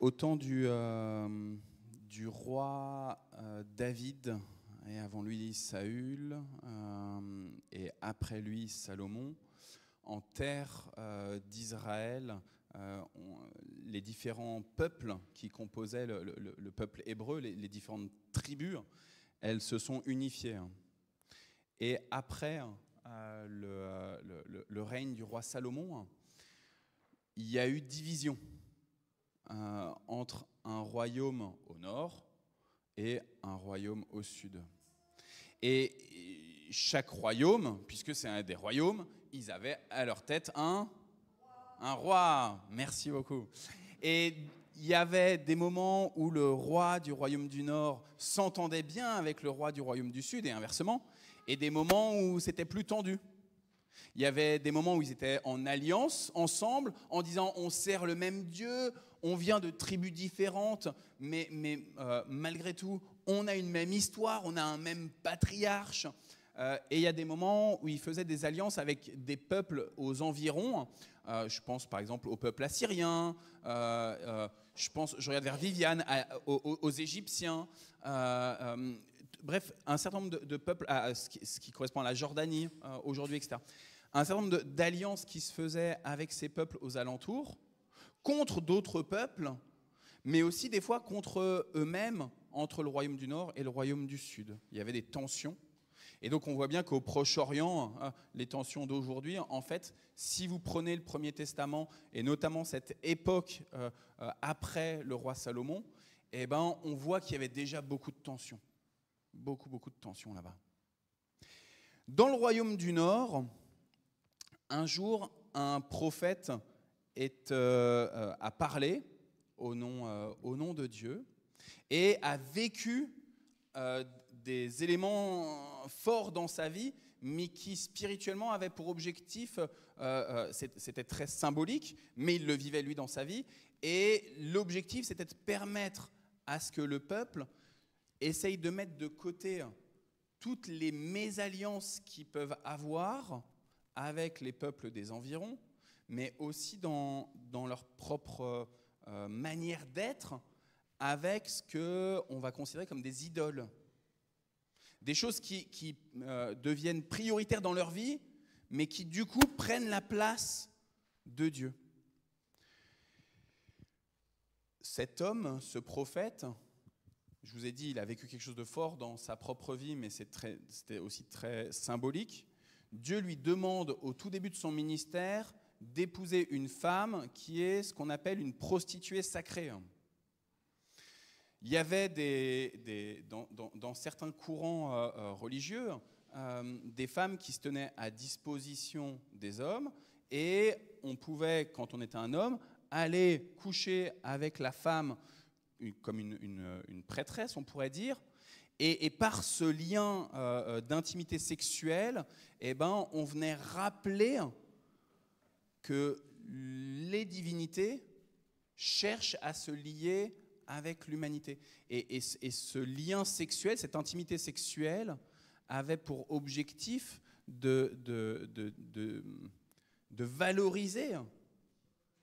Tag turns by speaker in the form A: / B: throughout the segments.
A: au temps du, euh, roi euh, David, et avant lui Saül, euh, et après lui Salomon, en terre d'Israël, les différents peuples qui composaient le, peuple hébreu, les, différentes tribus, elles se sont unifiées. Et après le, règne du roi Salomon, il y a eu division euh, entre un royaume au nord et un royaume au sud. Et chaque royaume, puisque c'est un des royaumes, ils avaient à leur tête un roi. Merci beaucoup. Et il y avait des moments où le roi du royaume du Nord s'entendait bien avec le roi du royaume du Sud et inversement, et des moments où c'était plus tendu. Il y avait des moments où ils étaient en alliance, ensemble, en disant on sert le même Dieu, on vient de tribus différentes, mais, euh, malgré tout, on a une même histoire, on a un même patriarche. Euh, et il y a des moments où ils faisaient des alliances avec des peuples aux environs. Euh, je pense par exemple au peuple assyrien, je pense, je regarde vers Viviane, aux, Égyptiens. bref, un certain nombre de, peuples, à, ce, qui, correspond à la Jordanie aujourd'hui, etc un certain nombre d'alliances qui se faisaient avec ces peuples aux alentours, contre d'autres peuples, mais aussi des fois contre eux-mêmes, entre le royaume du Nord et le royaume du Sud. Il y avait des tensions. Et donc on voit bien qu'au Proche-Orient, hein, les tensions d'aujourd'hui, en fait, si vous prenez le Premier Testament, et notamment cette époque euh, euh, après le roi Salomon, eh ben, on voit qu'il y avait déjà beaucoup de tensions. Beaucoup, beaucoup de tensions là-bas. Dans le royaume du Nord, un jour, un prophète est, euh, euh, a parlé euh, au nom, de Dieu et a vécu des éléments forts dans sa vie, mais qui spirituellement avaient pour objectif, c'était très symbolique, mais il le vivait lui dans sa vie, et l'objectif c'était de permettre à ce que le peuple essaye de mettre de côté toutes les mésalliances qu'ils peuvent avoir avec les peuples des environs, mais aussi dans, dans leur propre euh, manière d'être avec ce qu'on va considérer comme des idoles. Des choses qui, euh, deviennent prioritaires dans leur vie, mais qui du coup prennent la place de Dieu. Cet homme, ce prophète, je vous ai dit, il a vécu quelque chose de fort dans sa propre vie, mais c'était aussi très symbolique. Dieu lui demande au tout début de son ministère d'épouser une femme qui est ce qu'on appelle une prostituée sacrée. Il y avait des, dans, certains courants euh, euh, religieux euh, des femmes qui se tenaient à disposition des hommes et on pouvait, quand on était un homme, aller coucher avec la femme comme une prêtresse, on pourrait dire, et, par ce lien euh, euh, d'intimité sexuelle, eh ben, on venait rappeler que les divinités cherchent à se lier avec l'humanité. Et, ce lien sexuel, cette intimité sexuelle, avait pour objectif de, valoriser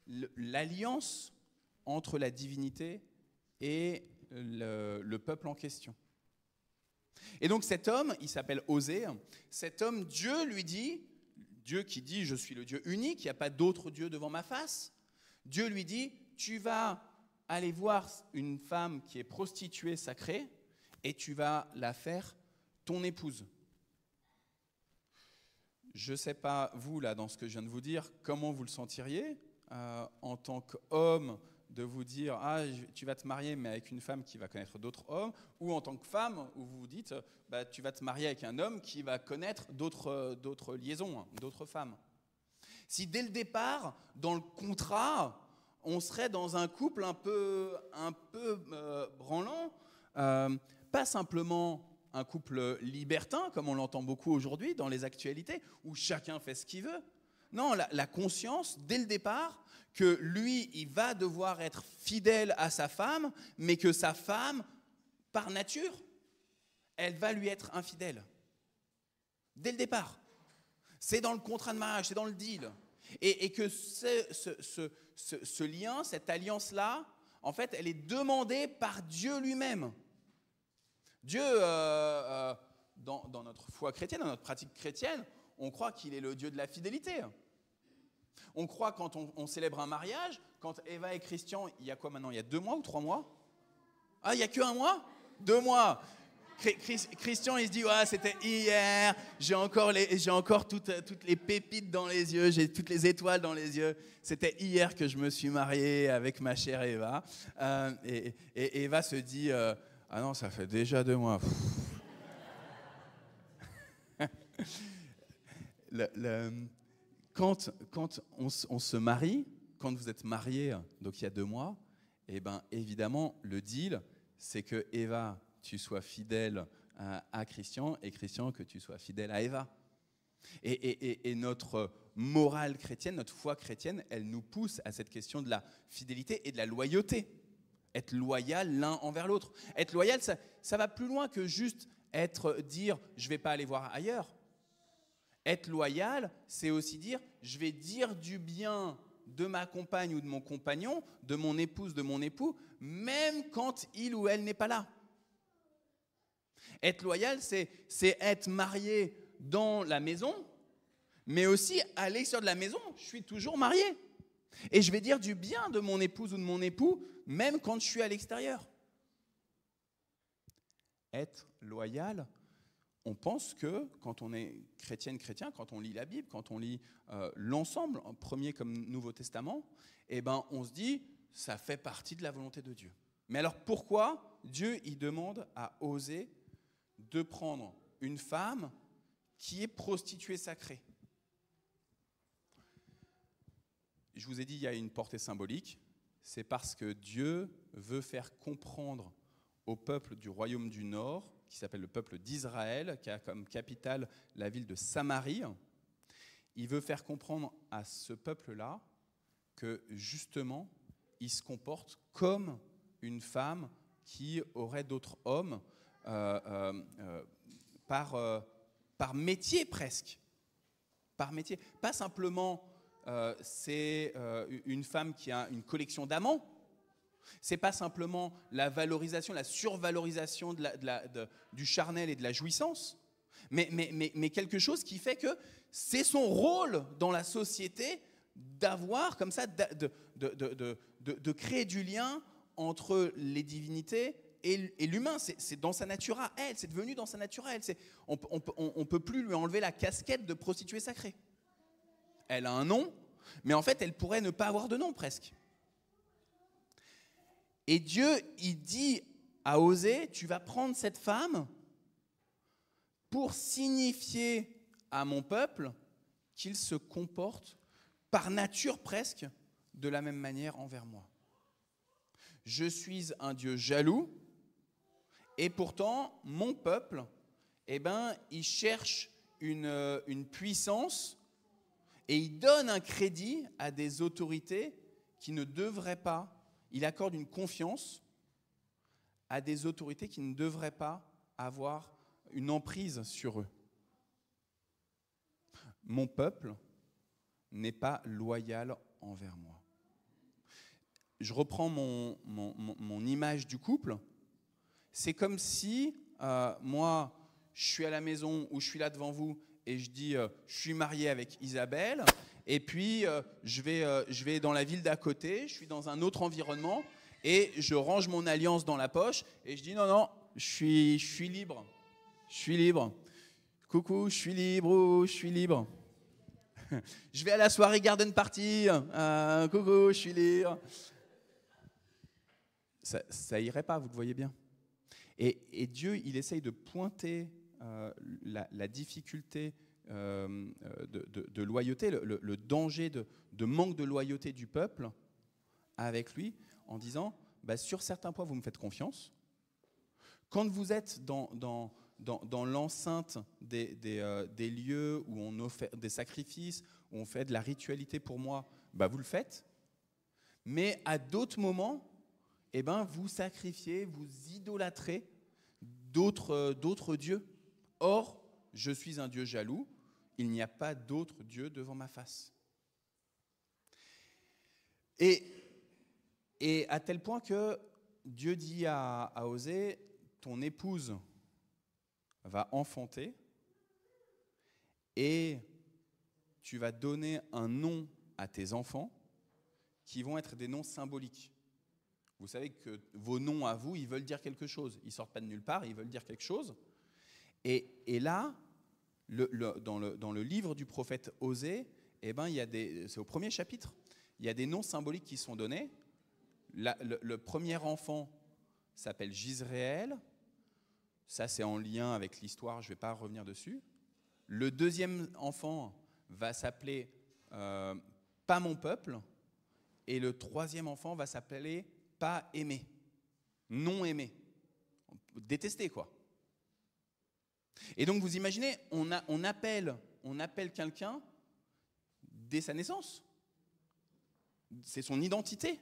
A: l'alliance entre la divinité et le peuple en question. Et donc cet homme, il s'appelle Osée, cet homme, Dieu lui dit, Dieu qui dit, je suis le Dieu unique, il n'y a pas d'autre Dieu devant ma face, Dieu lui dit, tu vas aller voir une femme qui est prostituée sacrée et tu vas la faire ton épouse. Je ne sais pas, vous, là, dans ce que je viens de vous dire, comment vous le sentiriez euh, en tant qu'homme de vous dire ah tu vas te marier mais avec une femme qui va connaître d'autres hommes ou en tant que femme où vous vous dites bah, tu vas te marier avec un homme qui va connaître d'autres euh, d'autres liaisons hein, d'autres femmes si dès le départ dans le contrat on serait dans un couple un peu un peu euh, branlant euh, pas simplement un couple libertin comme on l'entend beaucoup aujourd'hui dans les actualités où chacun fait ce qu'il veut non la conscience dès le départ que lui, il va devoir être fidèle à sa femme, mais que sa femme, par nature, elle va lui être infidèle. Dès le départ. C'est dans le contrat de mariage, c'est dans le deal. Et, que ce, ce, lien, cette alliance-là, en fait, elle est demandée par Dieu lui-même. Dieu, euh, euh, dans notre foi chrétienne, dans notre pratique chrétienne, on croit qu'il est le Dieu de la fidélité. On croit quand on, célèbre un mariage, quand Eva et Christian, il y a quoi maintenant Il y a deux mois ou trois mois Ah, il n'y a qu'un mois Deux mois Christian, il se dit, c'était hier, j'ai encore, les, encore toutes, les pépites dans les yeux, j'ai toutes les étoiles dans les yeux. C'était hier que je me suis marié avec ma chère Eva. Euh, et, Eva se dit, euh, ah non, ça fait déjà deux mois. le quand, on, se marie, quand vous êtes marié, donc il y a deux mois, et eh ben évidemment, le deal, c'est que Eva, tu sois fidèle à, Christian et Christian, que tu sois fidèle à Eva. Et, notre morale chrétienne, notre foi chrétienne, elle nous pousse à cette question de la fidélité et de la loyauté. Être loyal l'un envers l'autre. Être loyal, ça, ça va plus loin que juste être dire je vais pas aller voir ailleurs. Être loyal, c'est aussi dire je vais dire du bien de ma compagne ou de mon compagnon, de mon épouse, de mon époux, même quand il ou elle n'est pas là. Être loyal, c'est être marié dans la maison, mais aussi à l'extérieur de la maison, je suis toujours marié. Et je vais dire du bien de mon épouse ou de mon époux, même quand je suis à l'extérieur. Être loyal, on pense que quand on est chrétienne, chrétien, quand on lit la Bible, quand on lit euh, l'ensemble, en premier comme Nouveau Testament, eh ben, on se dit, ça fait partie de la volonté de Dieu. Mais alors pourquoi Dieu y demande à oser de prendre une femme qui est prostituée sacrée Je vous ai dit, il y a une portée symbolique. C'est parce que Dieu veut faire comprendre au peuple du royaume du Nord qui s'appelle le peuple d'Israël, qui a comme capitale la ville de Samarie. Il veut faire comprendre à ce peuple-là que justement, il se comporte comme une femme qui aurait d'autres hommes euh, euh, euh, par, par métier presque. Par métier. Pas simplement c'est une femme qui a une collection d'amants, c'est pas simplement la valorisation, la survalorisation du charnel et de la jouissance, mais, quelque chose qui fait que c'est son rôle dans la société d'avoir comme ça, de, créer du lien entre les divinités et, l'humain. C'est dans sa nature à elle, c'est devenu dans sa nature à On on, on peut plus lui enlever la casquette de prostituée sacrée. Elle a un nom, mais en fait, elle pourrait ne pas avoir de nom presque. Et Dieu, il dit à Osée, tu vas prendre cette femme pour signifier à mon peuple qu'il se comporte par nature presque de la même manière envers moi. Je suis un Dieu jaloux et pourtant mon peuple, eh ben, il cherche une, euh, une puissance et il donne un crédit à des autorités qui ne devraient pas il accorde une confiance à des autorités qui ne devraient pas avoir une emprise sur eux. Mon peuple n'est pas loyal envers moi. Je reprends mon, image du couple. C'est comme si euh, moi, je suis à la maison ou je suis là devant vous et je dis euh, je suis marié avec Isabelle et puis euh, je, vais, euh, je vais dans la ville d'à côté, je suis dans un autre environnement et je range mon alliance dans la poche et je dis non non, je suis je suis libre. Je suis libre. Coucou, je suis libre, je suis libre. je vais à la soirée garden party. coucou, je suis libre. Ça, ça irait pas, vous le voyez bien. Et, et Dieu, il essaye de pointer euh, la, difficulté euh, de, loyauté, le, danger de, manque de loyauté du peuple avec lui en disant bah, sur certains points, vous me faites confiance. Quand vous êtes dans, l'enceinte euh, des, lieux où on offre des sacrifices, où on fait de la ritualité pour moi, bah, vous le faites. Mais à d'autres moments, eh ben, vous sacrifiez, vous idolâtrez d'autres dieux Or, je suis un Dieu jaloux, il n'y a pas d'autre Dieu devant ma face. Et, et, à tel point que Dieu dit à, à Osée, ton épouse va enfanter et tu vas donner un nom à tes enfants qui vont être des noms symboliques. Vous savez que vos noms à vous, ils veulent dire quelque chose. Ils sortent pas de nulle part, ils veulent dire quelque chose. Et, là, dans, le, livre du prophète Osée, eh ben, c'est au premier chapitre, il y a des noms symboliques qui sont donnés. le, premier enfant s'appelle Gisraël. Ça, c'est en lien avec l'histoire, je ne vais pas revenir dessus. Le deuxième enfant va s'appeler euh, Pas mon peuple. Et le troisième enfant va s'appeler Pas aimé. Non aimé. Détesté, quoi. Et donc vous imaginez, on, appelle, on appelle quelqu'un dès sa naissance. C'est son identité.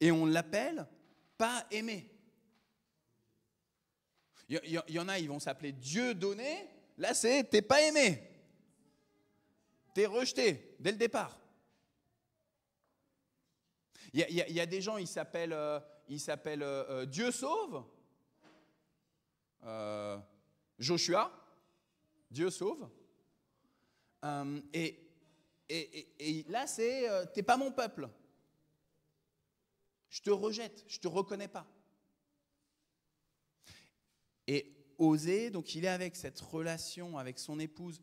A: Et on l'appelle pas aimé. Il y, en a, ils vont s'appeler Dieu donné. Là, c'est t'es pas aimé. T'es rejeté dès le départ. Il y, a des gens, ils s'appellent euh, euh, euh, Dieu sauve. Euh, Joshua, Dieu sauve. Euh, et, et, et, là, c'est euh, T'es pas mon peuple. Je te rejette, je te reconnais pas. Et Osée, donc il est avec cette relation avec son épouse.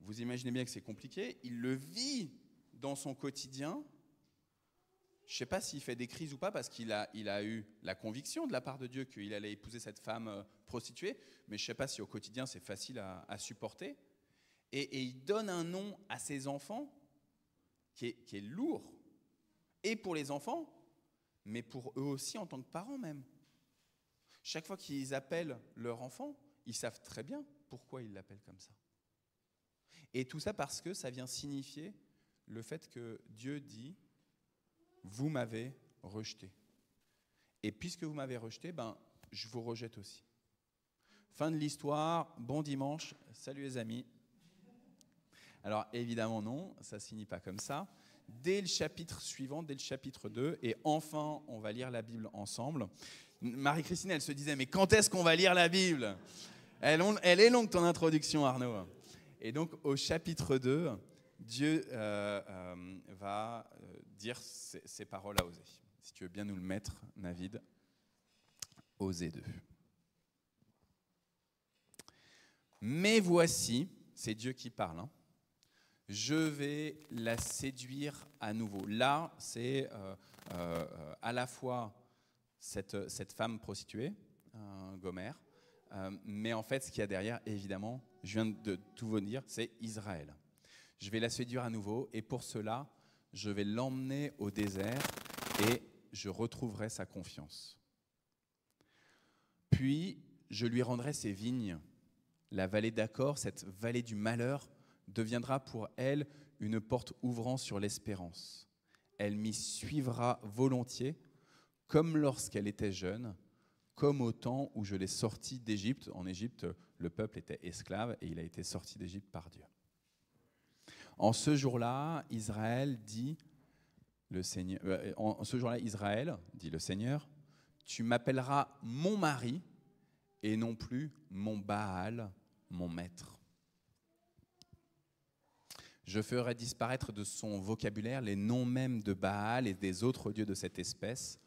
A: Vous imaginez bien que c'est compliqué. Il le vit dans son quotidien. Je ne sais pas s'il fait des crises ou pas, parce qu'il a, eu la conviction de la part de Dieu qu'il allait épouser cette femme euh, prostituée, mais je ne sais pas si au quotidien c'est facile à, supporter. Et, il donne un nom à ses enfants qui est, qui est lourd, et pour les enfants, mais pour eux aussi en tant que parents même. Chaque fois qu'ils appellent leur enfant, ils savent très bien pourquoi ils l'appellent comme ça. Et tout ça parce que ça vient signifier le fait que Dieu dit vous m'avez rejeté. Et puisque vous m'avez rejeté, ben, je vous rejette aussi. Fin de l'histoire, bon dimanche, salut les amis. Alors évidemment non, ça ne pas comme ça. Dès le chapitre suivant, dès le chapitre 2, et enfin on va lire la Bible ensemble. Marie-Christine, elle se disait, mais quand est-ce qu'on va lire la Bible elle, elle, est longue ton introduction, Arnaud. Et donc au chapitre 2, Dieu euh, euh, va euh, dire ces, paroles à Osée. Si tu veux bien nous le mettre, Navid, Osée 2. Mais voici, c'est Dieu qui parle, hein. je vais la séduire à nouveau. Là, c'est à la fois cette, cette femme prostituée, hein, Gomère, mais en fait, ce qu'il y a derrière, évidemment, je viens de tout vous dire, c'est Israël je vais la séduire à nouveau, et pour cela, je vais l'emmener au désert et je retrouverai sa confiance. Puis, je lui rendrai ses vignes. La vallée d'accord, cette vallée du malheur, deviendra pour elle une porte ouvrant sur l'espérance. Elle m'y suivra volontiers, comme lorsqu'elle était jeune, comme au temps où je l'ai sortie d'Égypte. En Égypte, le peuple était esclave et il a été sorti d'Égypte par Dieu. En ce jour-là, Israël dit le Seigneur, euh, en ce jour-là, Israël dit le Seigneur, tu m'appelleras mon mari et non plus mon Baal, mon maître. Je ferai disparaître de son vocabulaire les noms mêmes de Baal et des autres dieux de cette espèce.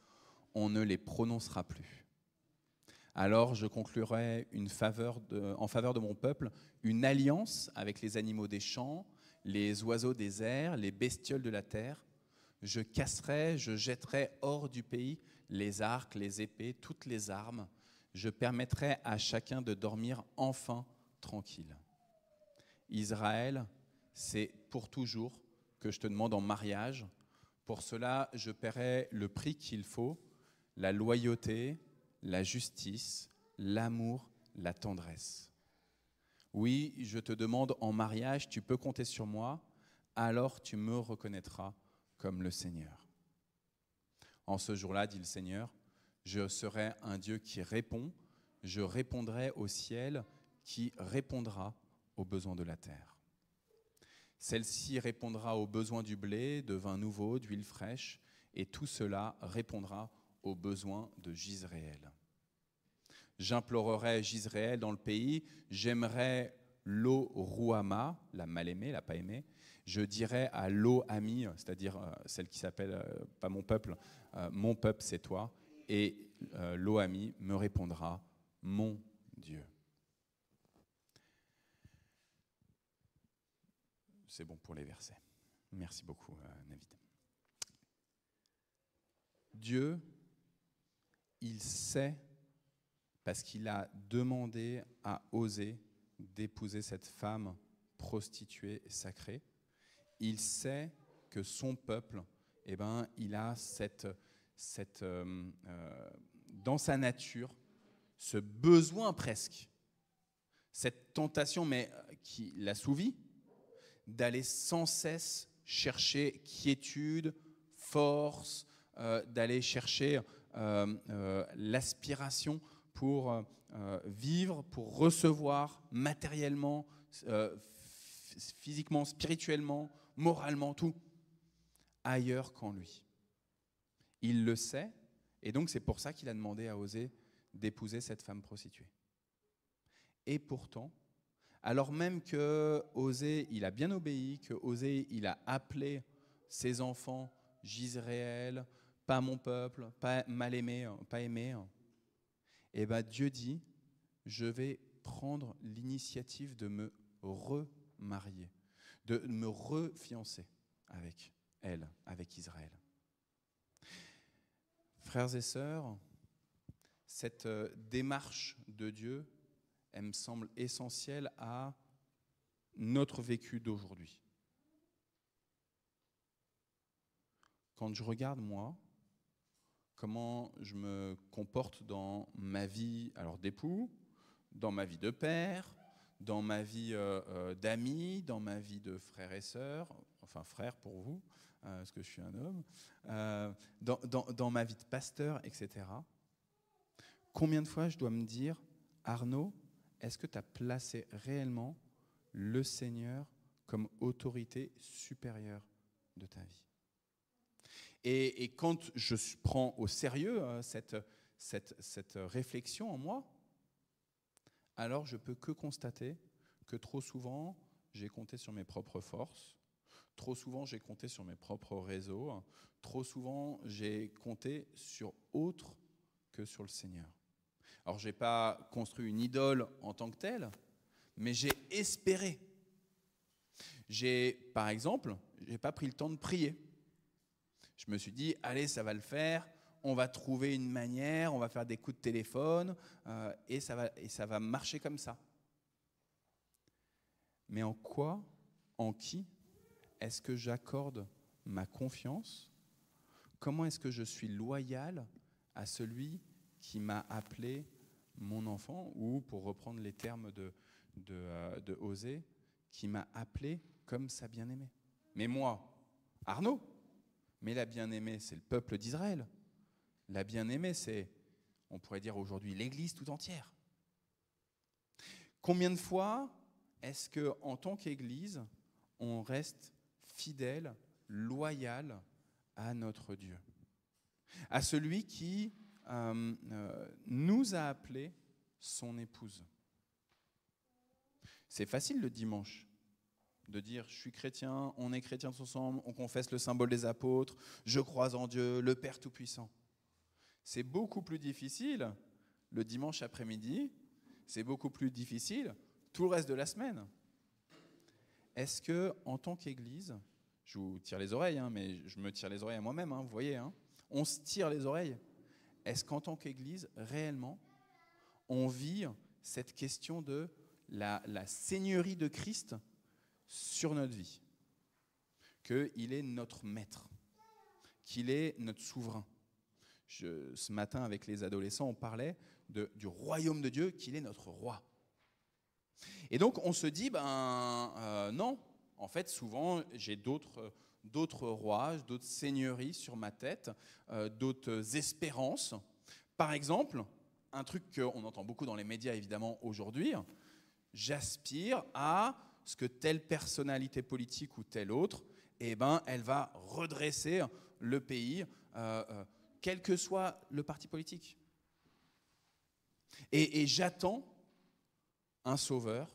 A: On ne les prononcera plus. Alors je conclurai une faveur en faveur de mon peuple une alliance avec les animaux des champs, les oiseaux des airs, les bestioles de la terre. Je casserai, je jetterai hors du pays les arcs, les épées, toutes les armes. Je permettrai à chacun de dormir enfin tranquille. Israël, c'est pour toujours que je te demande en mariage. Pour cela, je paierai le prix qu'il faut, la loyauté, la justice, l'amour, la tendresse. Oui, je te demande en mariage, tu peux compter sur moi, alors tu me reconnaîtras comme le Seigneur. En ce jour-là, dit le Seigneur, je serai un Dieu qui répond, je répondrai au ciel qui répondra aux besoins de la terre. Celle-ci répondra aux besoins du blé, de vin nouveau, d'huile fraîche, et tout cela répondra aux besoins de Gisraël j'implorerai J'Israël dans le pays, j'aimerai l'eau Rouama, la mal aimée, la pas aimée, je dirai à l'eau Ami, c'est-à-dire euh, celle qui s'appelle euh, pas mon peuple, euh, mon peuple c'est toi, et l'eau Ami me répondra, mon Dieu. C'est bon pour les versets. Merci beaucoup, David. Dieu, il sait parce qu'il a demandé à oser d'épouser cette femme prostituée et sacrée. Il sait que son peuple, eh ben, il a cette, cette euh, euh, dans sa nature ce besoin presque, cette tentation, mais euh, qui l'assouvit, d'aller sans cesse chercher quiétude, force, d'aller chercher l'aspiration pour euh, vivre, pour recevoir matériellement, euh, physiquement, spirituellement, moralement, tout, ailleurs qu'en lui. Il le sait, et donc c'est pour ça qu'il a demandé à Osée d'épouser cette femme prostituée. Et pourtant, alors même que osé il a bien obéi, que il a appelé ses enfants, Gisraël, pas mon peuple, pas mal aimé, hein, pas aimé, hein, et eh ben, Dieu dit, je vais prendre l'initiative de me remarier, de me refiancer avec elle, avec Israël. Frères et sœurs, cette euh, démarche de Dieu, elle me semble essentielle à notre vécu d'aujourd'hui. Quand je regarde moi, comment je me comporte dans ma vie alors d'époux, dans ma vie de père, dans ma vie euh, euh, d'amis, d'ami, dans ma vie de frère et sœur, enfin frère pour vous, euh, parce que je suis un homme, dans, dans ma vie de pasteur, etc. Combien de fois je dois me dire, Arnaud, est-ce que tu as placé réellement le Seigneur comme autorité supérieure de ta vie et, quand je prends au sérieux hein, cette, cette, réflexion en moi, alors je peux que constater que trop souvent, j'ai compté sur mes propres forces, trop souvent, j'ai compté sur mes propres réseaux, hein, trop souvent, j'ai compté sur autre que sur le Seigneur. Alors, je n'ai pas construit une idole en tant que telle, mais j'ai espéré. J'ai, par exemple, j'ai pas pris le temps de prier. Je me suis dit, allez, ça va le faire, on va trouver une manière, on va faire des coups de téléphone, euh, et, ça va, et ça va marcher comme ça. Mais en quoi, en qui est-ce que j'accorde ma confiance Comment est-ce que je suis loyal à celui qui m'a appelé mon enfant, ou pour reprendre les termes de, de, euh, de Osée, qui m'a appelé comme sa bien-aimée Mais moi, Arnaud mais la bien-aimée, c'est le peuple d'Israël. La bien-aimée, c'est, on pourrait dire aujourd'hui, l'Église tout entière. Combien de fois est-ce que, en tant qu'Église, on reste fidèle, loyal à notre Dieu, à celui qui euh, euh, nous a appelés son épouse C'est facile le dimanche de dire je suis chrétien, on est chrétien tous ensemble, on confesse le symbole des apôtres, je crois en Dieu, le Père Tout-Puissant. C'est beaucoup plus difficile le dimanche après-midi, c'est beaucoup plus difficile tout le reste de la semaine. Est-ce que, en tant qu'Église, je vous tire les oreilles, hein, mais je me tire les oreilles à moi-même, hein, vous voyez, hein, on se tire les oreilles. Est-ce qu'en tant qu'Église, réellement, on vit cette question de la seigneurie de Christ sur notre vie, qu'il est notre maître, qu'il est notre souverain. ce matin, avec les adolescents, on parlait du royaume de Dieu, qu'il est notre roi. Et donc, on se dit, ben euh, non, en fait, souvent, j'ai d'autres rois, d'autres seigneuries sur ma tête, euh, d'autres espérances. Par exemple, un truc qu'on entend beaucoup dans les médias évidemment aujourd'hui, j'aspire à ce que telle personnalité politique ou telle autre, eh ben, elle va redresser le pays, euh, euh, quel que soit le parti politique. Et, j'attends un sauveur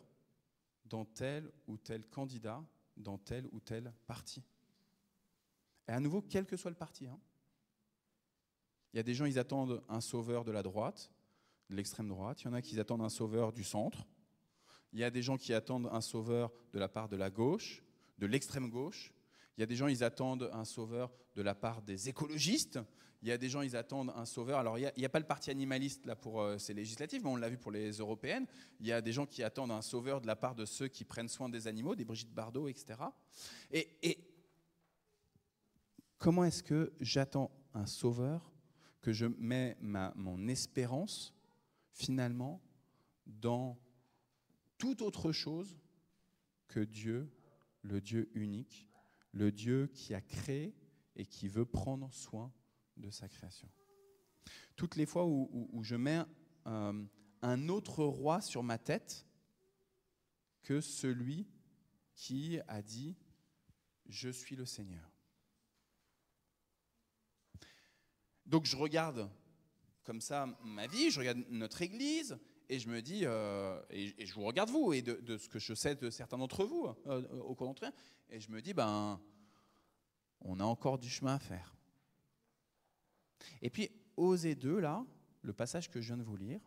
A: dans tel ou tel candidat, dans tel ou tel parti. Et à nouveau, quel que soit le parti. Hein. Il y a des gens, ils attendent un sauveur de la droite, de l'extrême droite. Il y en a qui attendent un sauveur du centre. Il y a des gens qui attendent un sauveur de la part de la gauche, de l'extrême gauche. Il y a des gens, ils attendent un sauveur de la part des écologistes. Il y a des gens, ils attendent un sauveur. Alors, il n'y a, pas le parti animaliste là pour euh, ces législatives, mais on l'a vu pour les européennes. Il y a des gens qui attendent un sauveur de la part de ceux qui prennent soin des animaux, des Brigitte Bardot, etc. Et, comment est-ce que j'attends un sauveur, que je mets mon espérance finalement dans tout autre chose que Dieu, le Dieu unique, le Dieu qui a créé et qui veut prendre soin de sa création. Toutes les fois où, je mets euh, un autre roi sur ma tête que celui qui a dit Je suis le Seigneur. Donc je regarde comme ça ma vie, je regarde notre Église, et je me dis, euh, et, je vous regarde vous, et de, ce que je sais de certains d'entre vous euh, au cours et je me dis, ben, on a encore du chemin à faire. Et puis, oser deux, là, le passage que je viens de vous lire,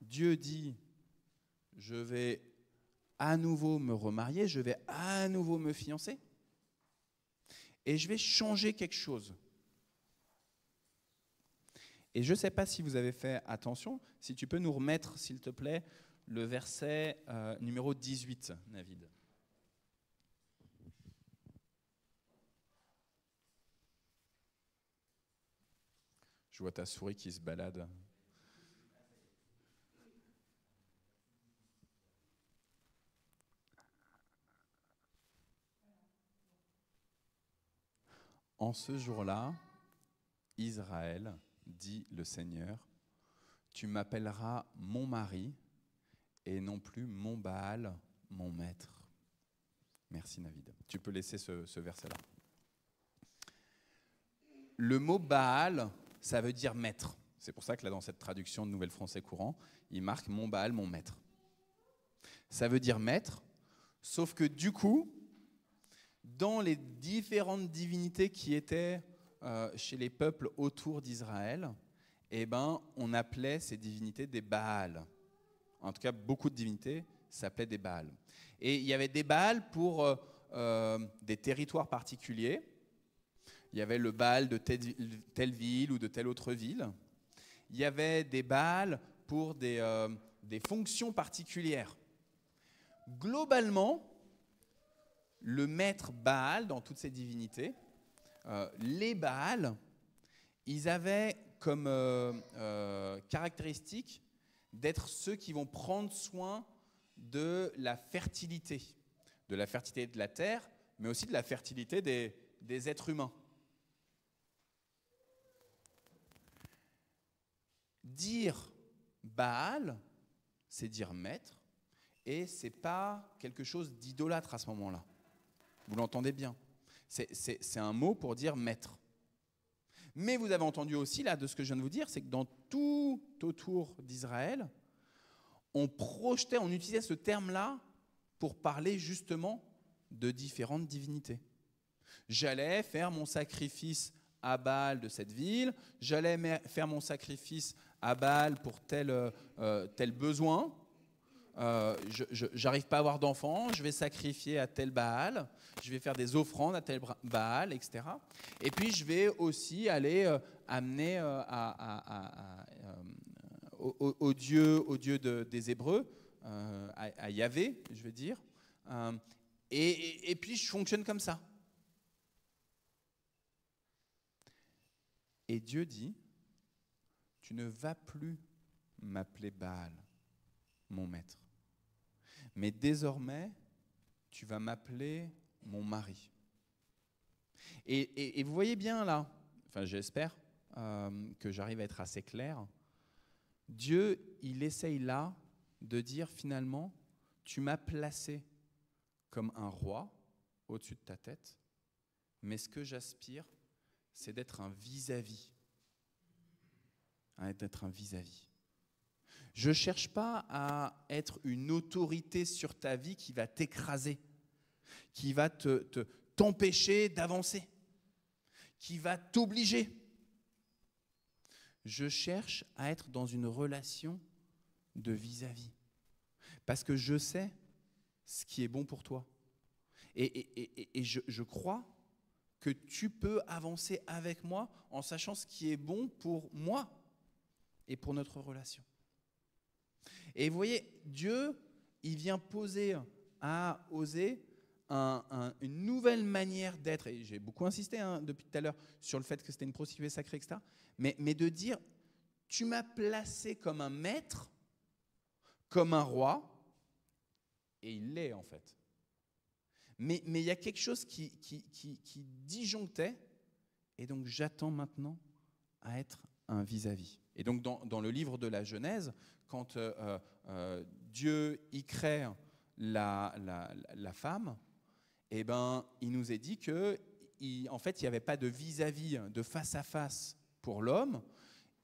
A: Dieu dit, je vais à nouveau me remarier, je vais à nouveau me fiancer, et je vais changer quelque chose et je ne sais pas si vous avez fait attention, si tu peux nous remettre, s'il te plaît, le verset euh, numéro 18, Navid. Je vois ta souris qui se balade. En ce jour-là, Israël dit le Seigneur. Tu m'appelleras mon mari et non plus mon Baal, mon maître. Merci Navid. Tu peux laisser ce, verset-là. Le mot Baal, ça veut dire maître. C'est pour ça que là, dans cette traduction de Nouvelle Français courant, il marque mon Baal, mon maître. Ça veut dire maître, sauf que du coup, dans les différentes divinités qui étaient euh, chez les peuples autour d'Israël, eh ben, on appelait ces divinités des Baals. En tout cas, beaucoup de divinités s'appelaient des Baals. Et il y avait des Baals pour euh, euh, des territoires particuliers. Il y avait le Baal de telle, ville ou de telle autre ville. Il y avait des Baals pour des, des fonctions particulières. Globalement, le maître Baal dans toutes ces divinités, euh, les Baals, ils avaient comme euh, euh, caractéristique d'être ceux qui vont prendre soin de la fertilité, de la fertilité de la terre, mais aussi de la fertilité des, des êtres humains. Dire Baal, c'est dire maître, et c'est pas quelque chose d'idolâtre à ce moment-là. Vous l'entendez bien. C'est un mot pour dire maître. Mais vous avez entendu aussi, là, de ce que je viens de vous dire, c'est que dans tout autour d'Israël, on projetait, on utilisait ce terme-là pour parler justement de différentes divinités. J'allais faire mon sacrifice à Baal de cette ville, j'allais faire mon sacrifice à Baal pour tel, euh, euh, tel besoin, euh, j'arrive je n'arrive pas à avoir d'enfants, je vais sacrifier à tel Baal, je vais faire des offrandes à tel Baal, etc. Et puis je vais aussi aller euh, amener euh, à, au, Dieu, au Dieu des Hébreux, à, Yahvé, je veux dire. et puis je fonctionne comme ça. Et Dieu dit, tu ne vas plus m'appeler Baal, mon maître mais désormais, tu vas m'appeler mon mari. Et, vous voyez bien là, enfin j'espère euh, que j'arrive à être assez clair, Dieu, il essaye là de dire finalement, tu m'as placé comme un roi au-dessus de ta tête, mais ce que j'aspire, c'est d'être un vis-à-vis. Hein, d'être un vis-à-vis. Je ne cherche pas à être une autorité sur ta vie qui va t'écraser, qui va t'empêcher te, d'avancer, qui va t'obliger. Je cherche à être dans une relation de vis-à-vis. parce que je sais ce qui est bon pour toi. Et, je crois que tu peux avancer avec moi en sachant ce qui est bon pour moi et pour notre relation. Et vous voyez, Dieu, il vient poser à oser une nouvelle manière d'être, et j'ai beaucoup insisté hein, depuis tout à l'heure sur le fait que c'était une prostituée sacrée, etc., mais, de dire, tu m'as placé comme un maître, comme un roi, et il l'est en fait. Mais il y a quelque chose qui, disjonctait, et donc j'attends maintenant à être un vis-à-vis. vis à vis et donc dans, le livre de la Genèse, quand euh, euh, euh, Dieu y crée la, femme, eh ben, il nous est dit que en fait il n'y avait pas de vis-à-vis, de face à face pour l'homme.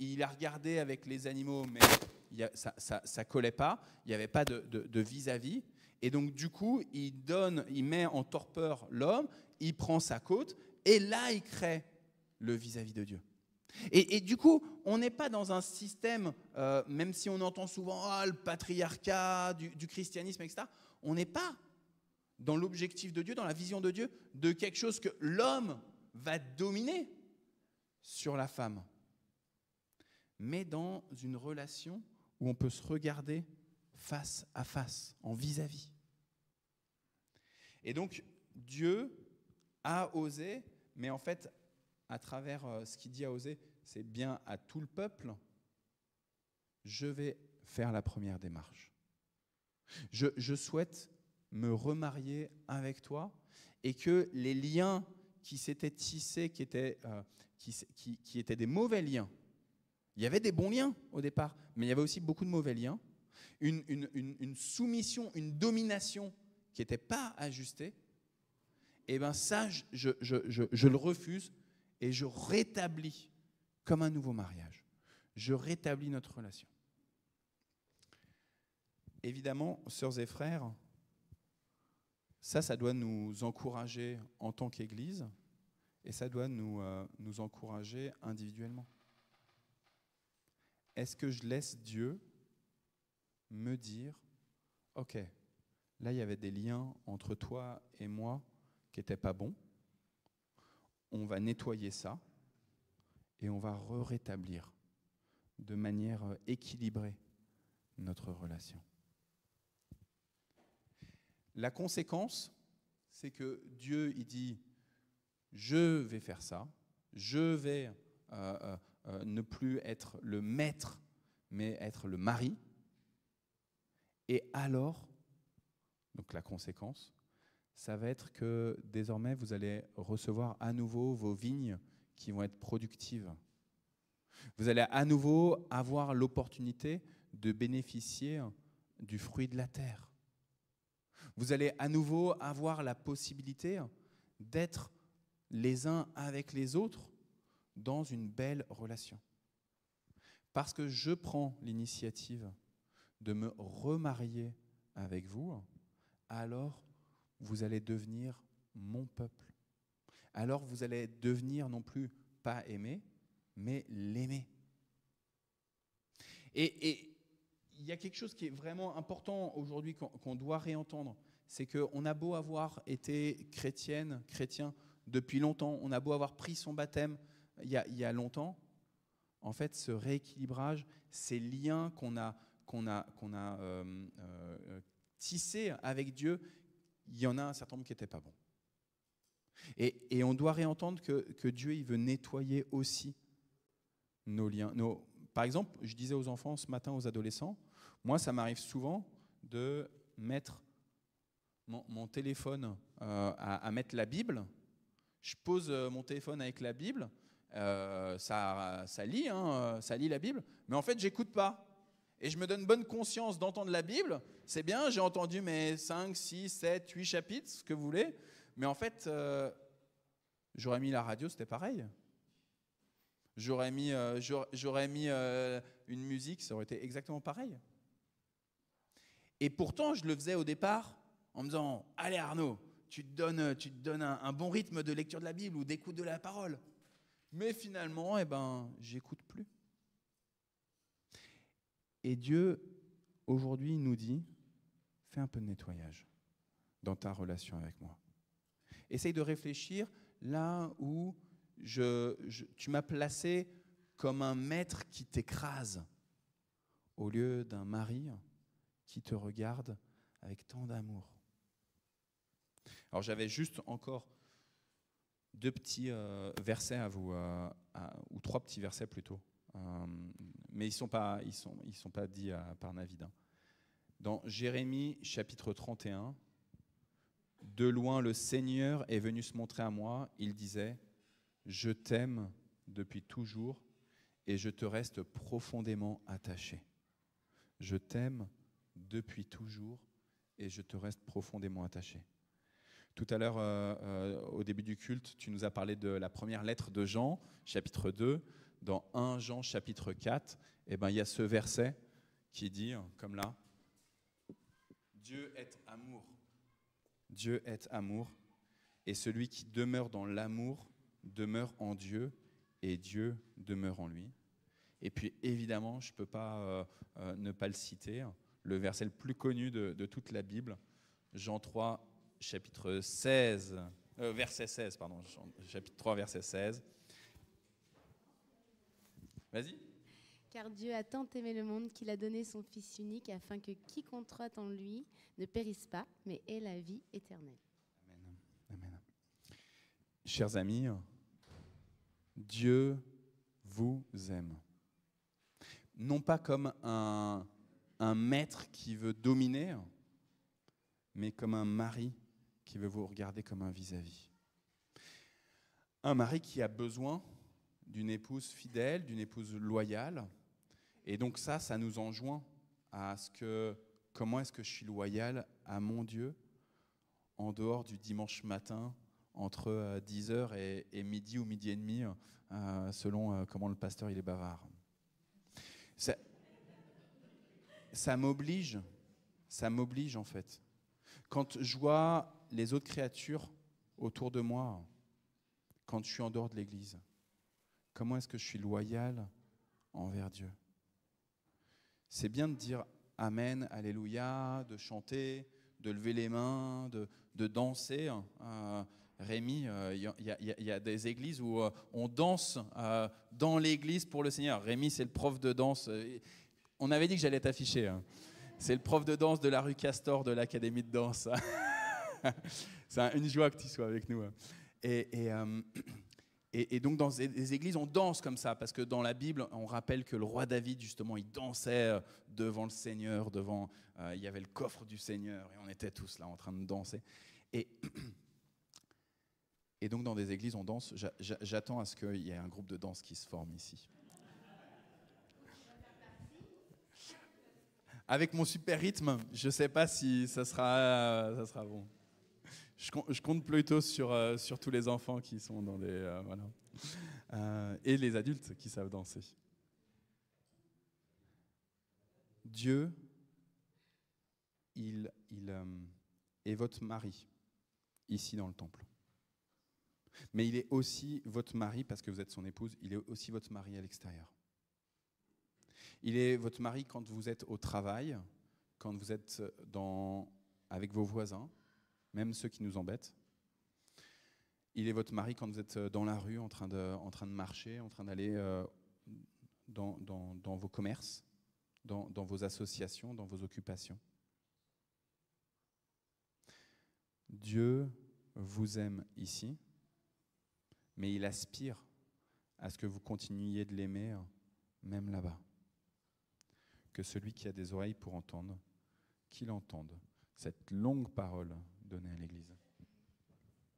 A: Il a regardé avec les animaux, mais ça, ça, collait pas. Il n'y avait pas de vis-à-vis. -vis. Et donc du coup, il donne, il met en torpeur l'homme. Il prend sa côte et là, il crée le vis à -vis de Dieu. Et, du coup, on n'est pas dans un système, euh, même si on entend souvent ah, le patriarcat, du, christianisme, etc., on n'est pas dans l'objectif de Dieu, dans la vision de Dieu, de quelque chose que l'homme va dominer sur la femme, mais dans une relation où on peut se regarder face à face, en vis à -vis. Et donc, Dieu a osé, mais en fait à travers euh, ce qu'il dit à Osée, c'est bien à tout le peuple, je vais faire la première démarche. Je, souhaite me remarier avec toi et que les liens qui s'étaient tissés, qui étaient, euh, qui, étaient des mauvais liens, il y avait des bons liens au départ, mais il y avait aussi beaucoup de mauvais liens, une, soumission, une domination qui n'était pas ajustée, et eh bien ça, je, je, le refuse et je rétablis comme un nouveau mariage. Je rétablis notre relation. Évidemment, sœurs et frères, ça, ça doit nous encourager en tant qu'Église et ça doit nous, euh, nous encourager individuellement. Est-ce que je laisse Dieu me dire, OK, là, il y avait des liens entre toi et moi qui n'étaient pas bons on va nettoyer ça et on va rétablir de manière équilibrée notre relation. La conséquence, c'est que Dieu, il dit, je vais faire ça, je vais euh, euh, euh, ne plus être le maître, mais être le mari. Et alors, donc la conséquence, ça va être que désormais, vous allez recevoir à nouveau vos vignes qui vont être productives. Vous allez à nouveau avoir l'opportunité de bénéficier du fruit de la terre. Vous allez à nouveau avoir la possibilité d'être les uns avec les autres dans une belle relation. Parce que je prends l'initiative de me remarier avec vous, alors vous allez devenir mon peuple. Alors vous allez devenir non plus pas aimé, mais l'aimer. Et il y a quelque chose qui est vraiment important aujourd'hui qu'on doit réentendre, c'est qu'on a beau avoir été chrétienne, chrétien depuis longtemps, on a beau avoir pris son baptême il y a, longtemps, en fait ce rééquilibrage, ces liens qu'on a, qu'on a, qu'on a euh, euh, tissés avec Dieu, il y en a un certain nombre qui n'étaient pas bons. Et, on doit réentendre que, Dieu, il veut nettoyer aussi nos liens. Nos... Par exemple, je disais aux enfants ce matin, aux adolescents, moi, ça m'arrive souvent de mettre mon, téléphone euh, à, mettre la Bible. Je pose euh, mon téléphone avec la Bible. Euh, ça, ça, lit, hein, ça lit la Bible. Mais en fait, j'écoute pas et je me donne bonne conscience d'entendre la Bible, c'est bien, j'ai entendu mes 5, 6, 7, 8 chapitres, ce que vous voulez, mais en fait, euh, j'aurais mis la radio, c'était pareil. J'aurais mis, euh, j'aurais mis euh, une musique, ça aurait été exactement pareil. Et pourtant, je le faisais au départ en me disant, allez Arnaud, tu te donnes, tu te donnes un, bon rythme de lecture de la Bible ou d'écoute de la parole. Mais finalement, et eh ben, j'écoute plus. Et Dieu, aujourd'hui, nous dit, fais un peu de nettoyage dans ta relation avec moi. Essaye de réfléchir là où je, tu m'as placé comme un maître qui t'écrase, au lieu d'un mari qui te regarde avec tant d'amour. Alors j'avais juste encore deux petits euh, versets à vous, euh, ou trois petits versets plutôt, euh, mais ils ne sont, pas, ils sont, ils sont pas dits par Navidin. Hein. Dans Jérémie chapitre 31, de loin le Seigneur est venu se montrer à moi, il disait, je t'aime depuis toujours et je te reste profondément attaché. Je t'aime depuis toujours et je te reste profondément attaché. Tout à l'heure, euh, euh, au début du culte, tu nous as parlé de la première lettre de Jean, chapitre 2 dans 1 Jean chapitre 4, eh ben, il y a ce verset qui dit, comme là, Dieu est amour. Dieu est amour. Et celui qui demeure dans l'amour demeure en Dieu et Dieu demeure en lui. Et puis évidemment, je ne peux pas euh, euh, ne pas le citer, le verset le plus connu de, de toute la Bible, Jean 3, chapitre 16, euh, verset 16, pardon, chapitre 3, verset 16 y Car Dieu a tant aimé le monde qu'il a donné son Fils unique afin que quiconque croit en lui ne périsse pas, mais ait la vie éternelle. Amen. Chers amis, Dieu vous aime. Non pas comme un, un maître qui veut dominer, mais comme un mari qui veut vous regarder comme un vis à -vis. Un mari qui a besoin d'une épouse fidèle, d'une épouse loyale. Et donc ça, ça nous enjoint à ce que, comment est-ce que je suis loyal à mon Dieu en dehors du dimanche matin entre 10h euh, et, midi ou midi et demi, euh, selon euh, comment le pasteur il est bavard. Ça, ça m'oblige, ça m'oblige en fait. Quand je vois les autres créatures autour de moi, quand je suis en dehors de l'Église, Comment est-ce que je suis loyal envers Dieu C'est bien de dire Amen, Alléluia, de chanter, de lever les mains, de, danser. Rémi, il y, a des églises où euh, on danse euh, dans l'église pour le Seigneur. Rémi, c'est le prof de danse. Euh, on avait dit que j'allais t'afficher. Hein. C'est le prof de danse de la rue Castor de l'Académie de danse. Hein. c'est une joie que tu sois avec nous. Hein. et Et, donc dans des églises, on danse comme ça, parce que dans la Bible, on rappelle que le roi David, justement, il dansait euh, devant le Seigneur, devant, euh, il y avait le coffre du Seigneur, et on était tous là en train de danser. Et, et donc dans des églises, on danse. J'attends à ce qu'il y ait un groupe de danse qui se forme ici. Avec mon super rythme, je ne sais pas si ça sera, ça sera bon je, compte plutôt sur, euh, sur tous les enfants qui sont dans des euh, voilà. Euh, et les adultes qui savent danser. Dieu, il, il est votre mari ici dans le temple. Mais il est aussi votre mari, parce que vous êtes son épouse, il est aussi votre mari à l'extérieur. Il est votre mari quand vous êtes au travail, quand vous êtes dans, avec vos voisins, même ceux qui nous embêtent. Il est votre mari quand vous êtes euh, dans la rue, en train de, marcher, en train d'aller euh, dans, vos commerces, dans, dans vos associations, dans vos occupations. Dieu vous aime ici, mais il aspire à ce que vous continuiez de l'aimer hein, même là-bas. Que celui qui a des oreilles pour entendre, qu'il entende cette longue parole donné à l'Église.